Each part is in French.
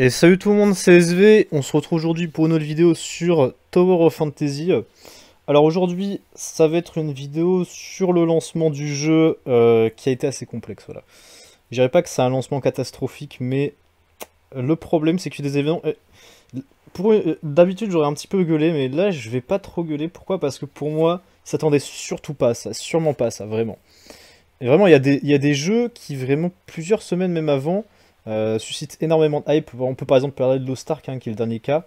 Et salut tout le monde, c'est SV, on se retrouve aujourd'hui pour une autre vidéo sur Tower of Fantasy. Alors aujourd'hui, ça va être une vidéo sur le lancement du jeu euh, qui a été assez complexe. Voilà. Je dirais pas que c'est un lancement catastrophique, mais le problème c'est que des événements... Euh, pour... Euh, d'habitude j'aurais un petit peu gueulé, mais là je vais pas trop gueuler. Pourquoi Parce que pour moi, ça tendait surtout pas ça, sûrement pas ça, vraiment. Et vraiment, il y, y a des jeux qui vraiment plusieurs semaines même avant euh, suscite énormément de hype. On peut par exemple parler de Lost Ark, hein, qui est le dernier cas,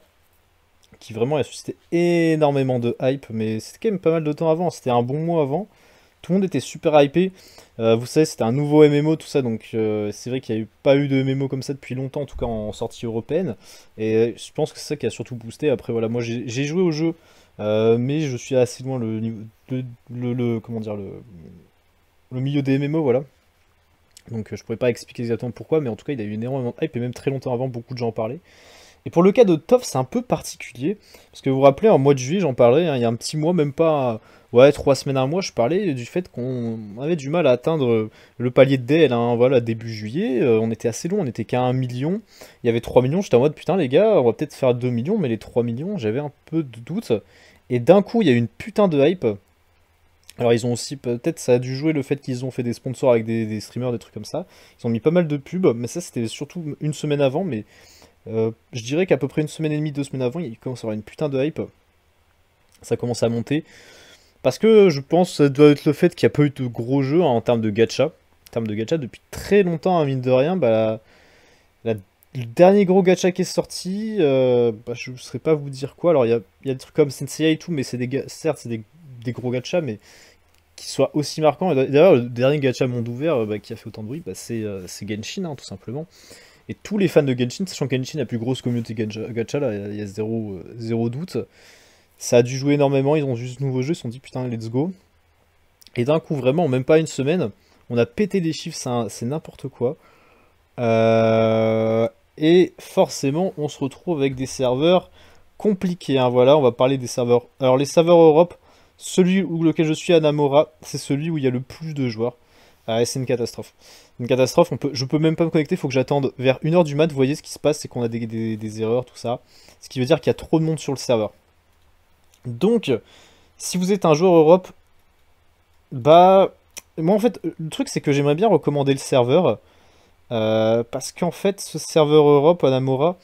qui vraiment a suscité énormément de hype, mais c'était quand même pas mal de temps avant, c'était un bon mois avant. Tout le monde était super hypé. Euh, vous savez, c'était un nouveau MMO, tout ça, donc euh, c'est vrai qu'il n'y a eu, pas eu de MMO comme ça depuis longtemps, en tout cas en sortie européenne. Et je pense que c'est ça qui a surtout boosté. Après, voilà, moi j'ai joué au jeu, mais je suis assez loin le, comment dire, le, le milieu des MMO, voilà. Donc euh, je pourrais pas expliquer exactement pourquoi, mais en tout cas il a eu énormément de hype et même très longtemps avant beaucoup de gens en parlaient. Et pour le cas de Toff, c'est un peu particulier, parce que vous vous rappelez, en mois de juillet, j'en parlais, hein, il y a un petit mois, même pas, ouais, trois semaines, un mois, je parlais du fait qu'on avait du mal à atteindre euh, le palier de DL, hein, voilà, début juillet, euh, on était assez long, on était qu'à 1 million, il y avait 3 millions, j'étais en mode, putain les gars, on va peut-être faire 2 millions, mais les 3 millions, j'avais un peu de doute, et d'un coup, il y a eu une putain de hype, alors ils ont aussi, peut-être ça a dû jouer le fait qu'ils ont fait des sponsors avec des, streamers, des trucs comme ça. Ils ont mis pas mal de pubs, mais ça c'était surtout une semaine avant, mais euh, je dirais qu'à peu près une semaine et demie, deux semaines avant, il commence à avoir une putain de hype. Ça commence à monter. Parce que je pense que ça doit être le fait qu'il n'y a pas eu de gros jeux hein, en termes de gacha. En termes de gacha, depuis très longtemps, à hein, mine de rien, bah, la, le dernier gros gacha qui est sorti, euh, bah, je ne saurais pas vous dire quoi. Alors il y a, y des trucs comme Sensei et tout, mais c'est des, certes c'est des des gros gachas, mais qui soient aussi marquants. D'ailleurs, le dernier gacha monde ouvert euh, bah, qui a fait autant de bruit, bah, c'est euh, Genshin, hein, tout simplement. Et tous les fans de Genshin, sachant que Genshin a la plus grosse communauté gacha, là, il y a zéro, euh, zéro, doute. Ça a dû jouer énormément, ils ont juste nouveau jeu, ils se sont dit putain, let's go. Et d'un coup, vraiment, même pas une semaine, on a pété les chiffres, c'est n'importe quoi. et forcément, on se retrouve avec des serveurs compliqués. Hein, voilà, on va parler des serveurs. Alors, les serveurs Europe, celui où lequel je suis à Namora, c'est celui où il y a le plus de joueurs. Ah, c'est une catastrophe. Une catastrophe, on peut, je peux même pas me connecter, faut que j'attende vers 1h du mat. Vous voyez ce qui se passe, c'est qu'on a des, erreurs, tout ça. Ce qui veut dire qu'il y a trop de monde sur le serveur. Donc, si vous êtes un joueur Europe, bah. Moi, en fait, le truc, c'est que j'aimerais bien recommander le serveur. Euh, parce qu'en fait, ce serveur Europe, Namora,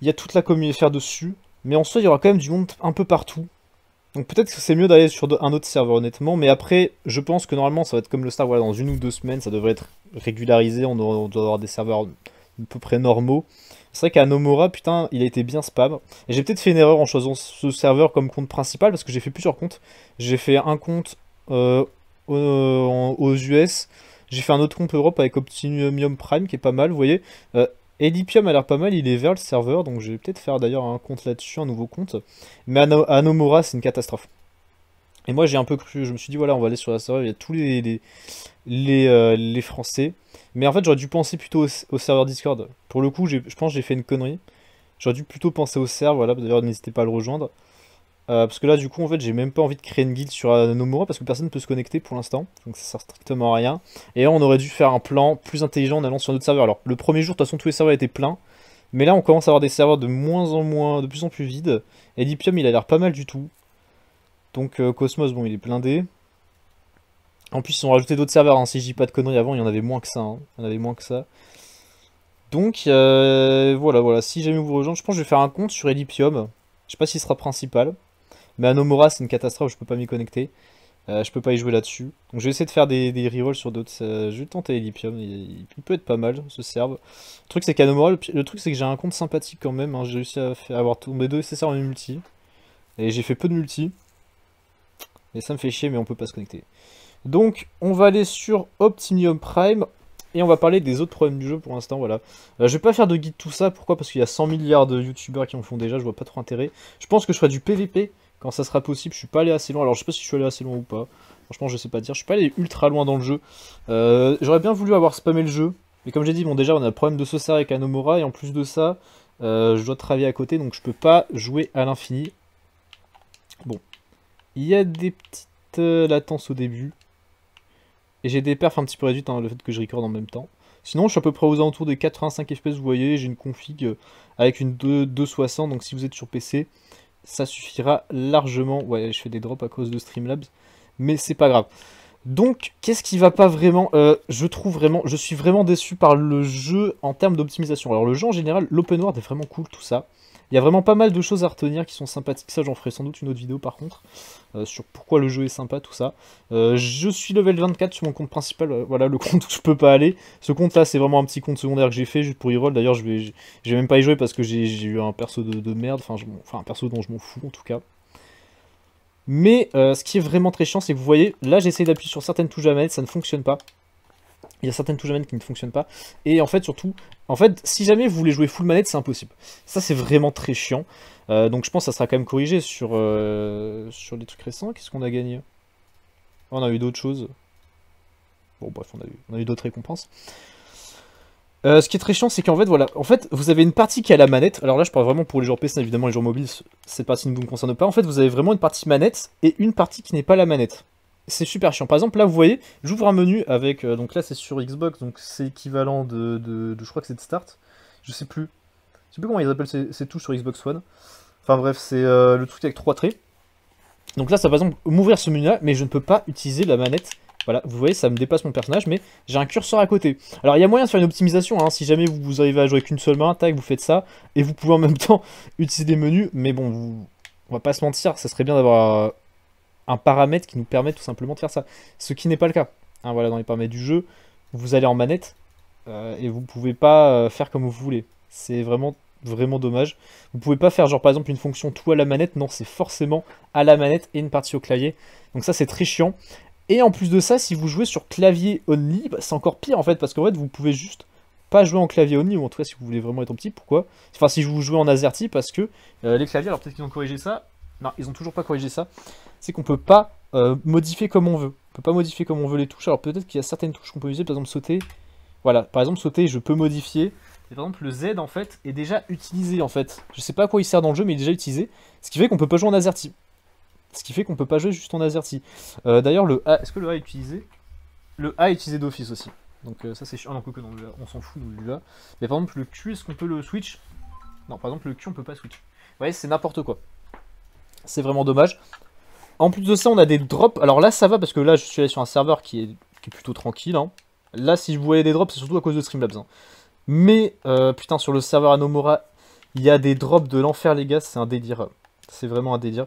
il y a toute la communauté à faire dessus. Mais en soi, il y aura quand même du monde un peu partout. Donc peut-être que c'est mieux d'aller sur un autre serveur honnêtement, mais après je pense que normalement ça va être comme le Star, voilà, dans une ou deux semaines ça devrait être régularisé, on doit avoir des serveurs à peu près normaux. C'est vrai qu'à Nomura, putain, il a été bien spam. Et j'ai peut-être fait une erreur en choisissant ce serveur comme compte principal, parce que j'ai fait plusieurs comptes. J'ai fait un compte euh, euh, aux US, j'ai fait un autre compte Europe avec Optimium Prime qui est pas mal, vous voyez. Euh, Edipium a l'air pas mal, il est vers le serveur, donc je vais peut-être faire d'ailleurs un compte là-dessus, un nouveau compte. Mais Anomora, c'est une catastrophe. Et moi j'ai un peu cru, je me suis dit voilà, on va aller sur la serveur, il y a tous les, les, les, euh, Français. Mais en fait j'aurais dû penser plutôt au, serveur Discord. Pour le coup, je pense que j'ai fait une connerie. J'aurais dû plutôt penser au serveur, voilà, d'ailleurs n'hésitez pas à le rejoindre. Euh, parce que là, du coup, en fait, j'ai même pas envie de créer une guilde sur euh, Nomura parce que personne ne peut se connecter pour l'instant. Donc ça sert strictement à rien. Et on aurait dû faire un plan plus intelligent en allant sur notre serveur. Alors, le premier jour, de toute façon, tous les serveurs étaient pleins. Mais là, on commence à avoir des serveurs de moins en moins, de plus en plus vides. Et il a l'air pas mal du tout. Donc euh, Cosmos, bon, il est plein blindé. En plus, ils ont rajouté d'autres serveurs. Hein. Si je dis pas de conneries avant, il y en avait moins que ça. Hein. Il y en avait moins que ça. Donc, voilà, voilà. Si jamais vous rejoint, je pense que je vais faire un compte sur Elipium. Je sais pas s'il sera principal. Mais Anomora, c'est une catastrophe, je peux pas m'y connecter. Je euh, je peux pas y jouer là-dessus. Donc je vais essayer de faire des, rerolls sur d'autres. Euh, je vais tenter Elipium, il, peut être pas mal, ce serve. Le truc c'est qu'Anomora... le, truc c'est que j'ai un compte sympathique quand même. Hein. J'ai réussi à faire, avoir mes deux SSR en multi. Et j'ai fait peu de multi. Et ça me fait chier, mais on peut pas se connecter. Donc on va aller sur Optimium Prime. Et on va parler des autres problèmes du jeu pour l'instant, voilà. Euh, je vais pas faire de guide tout ça, pourquoi Parce qu'il y a 100 milliards de youtubeurs qui en font déjà, je vois pas trop intérêt. Je pense que je ferai du PVP, quand ça sera possible. Je suis pas allé assez loin. Alors je sais pas si je suis allé assez loin ou pas. Franchement, je sais pas dire. Je suis pas allé ultra loin dans le jeu. Euh, j'aurais bien voulu avoir spammé le jeu. Mais comme j'ai dit, bon déjà on a le problème de Sosa avec Anomora. Et en plus de ça, euh, je dois travailler à côté. Donc je peux pas jouer à l'infini. Bon. Il y a des petites euh, latences au début. Et j'ai des perfs un petit peu réduites, hein, le fait que je recorde en même temps. Sinon, je suis à peu près aux alentours des 85 FPS, vous voyez, j'ai une config avec une 260, donc si vous êtes sur PC, ça suffira largement. Ouais, je fais des drops à cause de Streamlabs, mais c'est pas grave. Donc, qu'est-ce qui va pas vraiment euh, Je trouve vraiment, je suis vraiment déçu par le jeu en termes d'optimisation. Alors, le jeu en général, l'open world est vraiment cool, tout ça. Il y a vraiment pas mal de choses à retenir qui sont sympathiques. Ça, j'en ferai sans doute une autre vidéo par contre, euh, sur pourquoi le jeu est sympa, tout ça. Euh, je suis level 24 sur mon compte principal, euh, voilà le compte où je peux pas aller. Ce compte-là, c'est vraiment un petit compte secondaire que j'ai fait juste pour e-roll. D'ailleurs, je vais, même pas y jouer parce que j'ai eu un perso de, merde, enfin, un perso dont je m'en fous en tout cas. Mais ce qui est vraiment très chiant, c'est que vous voyez, là j'essaie d'appuyer sur certaines touches à manette, ça ne fonctionne pas. Il y a certaines touches manettes qui ne fonctionnent pas. Et en fait, surtout, en fait, si jamais vous voulez jouer full manette, c'est impossible. Ça, c'est vraiment très chiant. Euh, donc je pense que ça sera quand même corrigé sur, euh, sur les trucs récents. Qu'est-ce qu'on a gagné On a eu d'autres choses. Bon, bref, on a eu, d'autres récompenses. Euh, ce qui est très chiant, c'est qu'en fait, voilà, en fait, vous avez une partie qui a la manette. Alors là, je parle vraiment pour les joueurs PC, évidemment, les joueurs mobiles, cette partie ne vous concerne pas. En fait, vous avez vraiment une partie manette et une partie qui n'est pas la manette c'est super chiant. Par exemple, là, vous voyez, j'ouvre un menu avec... Euh, donc là, c'est sur Xbox, donc c'est équivalent de, de, Je crois que c'est de Start. Je sais plus. Je sais plus comment ils appellent ces, touches sur Xbox One. Enfin bref, c'est euh, le truc avec trois traits. Donc là, ça va par exemple m'ouvrir ce menu-là, mais je ne peux pas utiliser la manette. Voilà, vous voyez, ça me dépasse mon personnage, mais j'ai un curseur à côté. Alors, il y a moyen de faire une optimisation, hein. si jamais vous, vous arrivez à jouer qu'une seule main, tac, vous faites ça, et vous pouvez en même temps utiliser des menus, mais bon, on va pas se mentir, ça serait bien d'avoir euh, un paramètre qui nous permet tout simplement de faire ça. Ce qui n'est pas le cas. Hein, voilà, dans les paramètres du jeu, vous allez en manette euh, et vous pouvez pas euh, faire comme vous voulez. C'est vraiment vraiment dommage. Vous pouvez pas faire genre par exemple une fonction tout à la manette, non c'est forcément à la manette et une partie au clavier. Donc ça c'est très chiant. Et en plus de ça, si vous jouez sur clavier only, bah, c'est encore pire en fait, parce qu'en fait vous pouvez juste pas jouer en clavier only, ou en tout cas si vous voulez vraiment être en petit, pourquoi Enfin si vous jouez en AZERTY, parce que euh, les claviers, alors peut-être qu'ils ont corrigé ça, non, ils ont toujours pas corrigé ça, c'est qu'on peut pas euh, modifier comme on veut. On peut pas modifier comme on veut les touches. Alors peut-être qu'il y a certaines touches qu'on peut utiliser, par exemple sauter. Voilà, par exemple sauter, je peux modifier. Et par exemple le Z en fait est déjà utilisé en fait. Je sais pas à quoi il sert dans le jeu, mais il est déjà utilisé. Ce qui fait qu'on peut pas jouer en AZERTY. Ce qui fait qu'on peut pas jouer juste en AZERTY. Euh, d'ailleurs le A, est-ce que le A est utilisé Le A est utilisé d'office aussi. Donc euh, ça c'est chiant. Ah non, on s'en fout, là. Mais par exemple le Q, est-ce qu'on peut le switch Non, par exemple le Q on peut pas switch. Vous c'est n'importe quoi. C'est vraiment dommage. En plus de ça, on a des drops. Alors là, ça va parce que là, je suis allé sur un serveur qui est, plutôt tranquille. Hein. Là, si je voyais des drops, c'est surtout à cause de Streamlabs. Hein. Mais, euh, putain, sur le serveur Anomora, il y a des drops de l'enfer, les gars. C'est un délire. C'est vraiment un délire.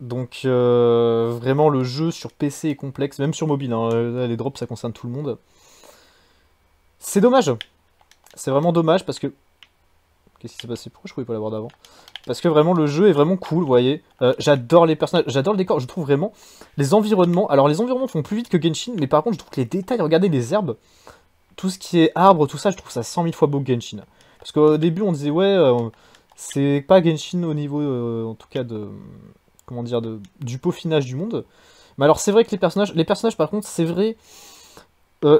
Donc, euh, vraiment, le jeu sur PC est complexe. Même sur mobile, hein. les drops, ça concerne tout le monde. C'est dommage. C'est vraiment dommage parce que Qu'est-ce qui s'est passé Pourquoi je pouvais pas l'avoir d'avant Parce que vraiment, le jeu est vraiment cool, vous voyez. Euh, j'adore les personnages, j'adore le décor, je trouve vraiment les environnements. Alors, les environnements font plus vite que Genshin, mais par contre, je trouve que les détails, regardez les herbes, tout ce qui est arbre, tout ça, je trouve ça 100 000 fois beau que Genshin. Parce qu'au début, on disait, ouais, euh, c'est pas Genshin au niveau, euh, en tout cas, de. Comment dire, de, du peaufinage du monde. Mais alors, c'est vrai que les personnages, les personnages, par contre, c'est vrai.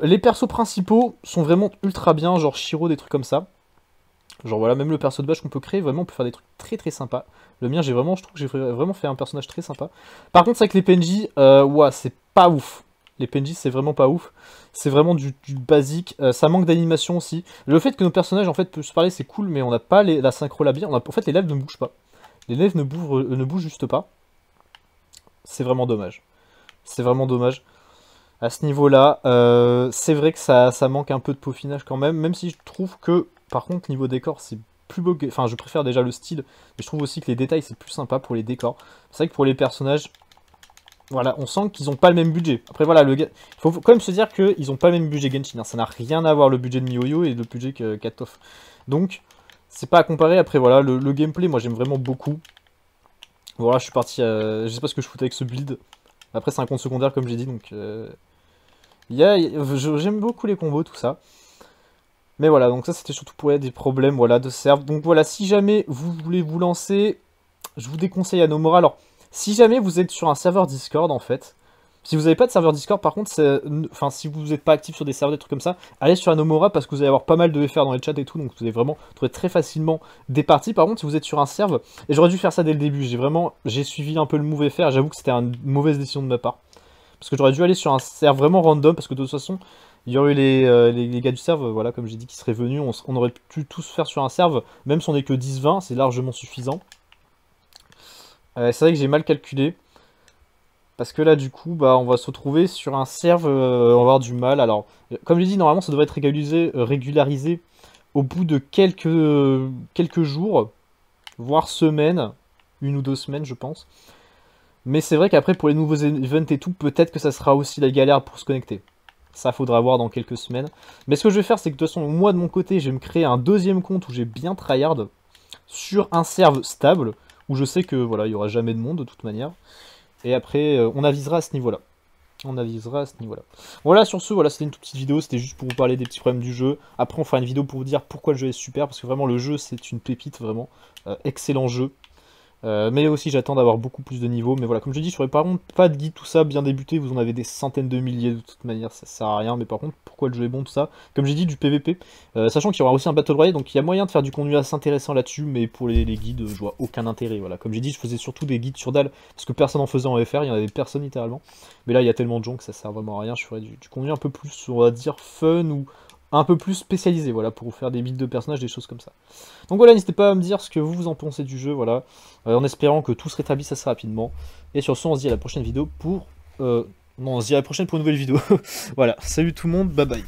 les persos principaux sont vraiment ultra bien, genre Shiro, des trucs comme ça. Genre voilà, même le perso de base qu'on peut créer, vraiment on peut faire des trucs très très sympas. Le mien, j'ai vraiment, je trouve que j'ai vraiment fait un personnage très sympa. Par contre, c'est avec les PNJ, euh, c'est pas ouf. Les PNJ, c'est vraiment pas ouf. C'est vraiment du, basique. Euh, ça manque d'animation aussi. Le fait que nos personnages en fait peuvent se parler, c'est cool, mais on n'a pas les, la synchro a en fait, les lèvres ne bougent pas. Les lèvres ne bougent, euh, ne bougent juste pas. C'est vraiment dommage. C'est vraiment dommage à ce niveau-là. c'est vrai que ça, ça, manque un peu de peaufinage quand même, même si je trouve que par contre, niveau décor, c'est plus beau. Que... Enfin, je préfère déjà le style, mais je trouve aussi que les détails, c'est plus sympa pour les décors. C'est vrai que pour les personnages, voilà, on sent qu'ils n'ont pas le même budget. Après, voilà, le il faut quand même se dire qu'ils n'ont pas le même budget Genshin. Hein. Ça n'a rien à voir le budget de MiYoYo et le budget que Katof. Donc, c'est pas à comparer. Après, voilà, le, gameplay, moi, j'aime vraiment beaucoup. Voilà, je suis parti. À... Euh, je sais pas ce que je foutais avec ce build. Après, c'est un compte secondaire, comme j'ai dit, donc. Euh, j'aime beaucoup les combos, tout ça. Mais voilà, donc ça c'était surtout pour des problèmes voilà, de serve. Donc voilà, si jamais vous voulez vous lancer, je vous déconseille Anomora. Alors, si jamais vous êtes sur un serveur Discord en fait, si vous n'avez pas de serveur Discord, par contre, enfin, si vous n'êtes pas actif sur des serveurs, des trucs comme ça, allez sur Anomora parce que vous allez avoir pas mal de FR dans les chats et tout, donc vous allez vraiment trouver très facilement des parties. Par contre, si vous êtes sur un serve, et j'aurais dû faire ça dès le début, j'ai vraiment, j'ai suivi un peu le mauvais FR, j'avoue que c'était une mauvaise décision de ma part. Parce que j'aurais dû aller sur un serve vraiment random, parce que de toute façon, il y aurait eu euh, les, gars du serve, voilà, comme j'ai dit, qui seraient venus. On, aurait pu tous faire sur un serve, même si on n'est que 10-20, c'est largement suffisant. Euh, c'est vrai que j'ai mal calculé. Parce que là, du coup, bah, on va se retrouver sur un serve, euh, on va avoir du mal. Alors, comme je dit, normalement, ça devrait être régularisé, régularisé au bout de quelques, quelques jours, voire semaines, une ou deux semaines, je pense. Mais c'est vrai qu'après, pour les nouveaux events et tout, peut-être que ça sera aussi la galère pour se connecter. Ça faudra voir dans quelques semaines. Mais ce que je vais faire, c'est que de toute façon, moi de mon côté, je vais me créer un deuxième compte où j'ai bien tryhard sur un serve stable, où je sais que voilà, il n'y aura jamais de monde de toute manière. Et après, euh, on avisera à ce niveau-là. On avisera à ce niveau-là. Voilà, sur ce, voilà, c'était une toute petite vidéo. C'était juste pour vous parler des petits problèmes du jeu. Après, on fera une vidéo pour vous dire pourquoi le jeu est super. Parce que vraiment, le jeu, c'est une pépite, vraiment. Euh, excellent jeu. Euh, mais aussi j'attends d'avoir beaucoup plus de niveaux. Mais voilà, comme je dis, je serais par contre, pas de guide, tout ça, bien débuté, vous en avez des centaines de milliers de toute manière, ça sert à rien. Mais par contre, pourquoi le jeu est bon, tout ça Comme j'ai dit, du PVP, euh, sachant qu'il y aura aussi un Battle Royale, donc il y a moyen de faire du contenu assez intéressant là-dessus, mais pour les, guides, je vois aucun intérêt. Voilà, comme j'ai dit, je faisais surtout des guides sur dalle, parce que personne en faisait en FR, il y en avait personne littéralement. Mais là, il y a tellement de gens que ça sert vraiment à rien, je ferais du contenu un peu plus, on va dire, fun ou un peu plus spécialisé, voilà, pour vous faire des builds de personnages, des choses comme ça. Donc voilà, n'hésitez pas à me dire ce que vous vous en pensez du jeu, voilà, euh, en espérant que tout se rétablisse assez rapidement. Et sur ce, on se dit à la prochaine vidéo pour... Euh, non, on se dit à la prochaine pour une nouvelle vidéo. voilà, salut tout le monde, bye bye.